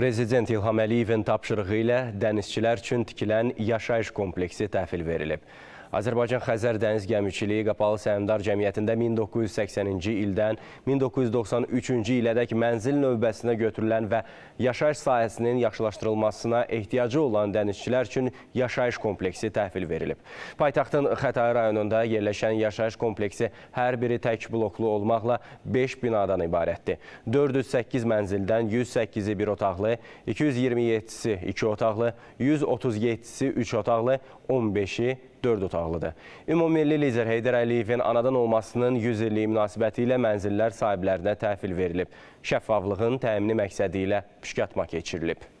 Prezident İlham Əliyevin tapşırığı ilə dənizçilər üçün tikilən yaşayış kompleksi təhvil verilib. Azərbaycan Xəzər Dəniz Gəmiçiliyi Qapalı Səhmdar Cəmiyyətində 1980-ci ildən 1993-cü ilədək mənzil növbəsinə götürülən və yaşayış sahəsinin yaxşılaşdırılmasına ehtiyacı olan dənizçilər üçün yaşayış kompleksi təhvil verilib. Paytaxtın Xətay rayonunda yerləşən yaşayış kompleksi hər biri tək bloklu olmaqla 5 binadan ibarətdir. 408 mənzildən 108-i bir otaqlı, otaqlı, 227-si 2 otaqlı, 137-si 3 otaqlı, 15-i 4 otaqlıdır. Ümummilli lider Heydər Əliyevin anadan olmasının 100 illiyi münasibəti ilə mənzillər sahiblərinə təhvil verilib. Şəffaflığın təmini məqsədi ilə püşkatma keçirilib.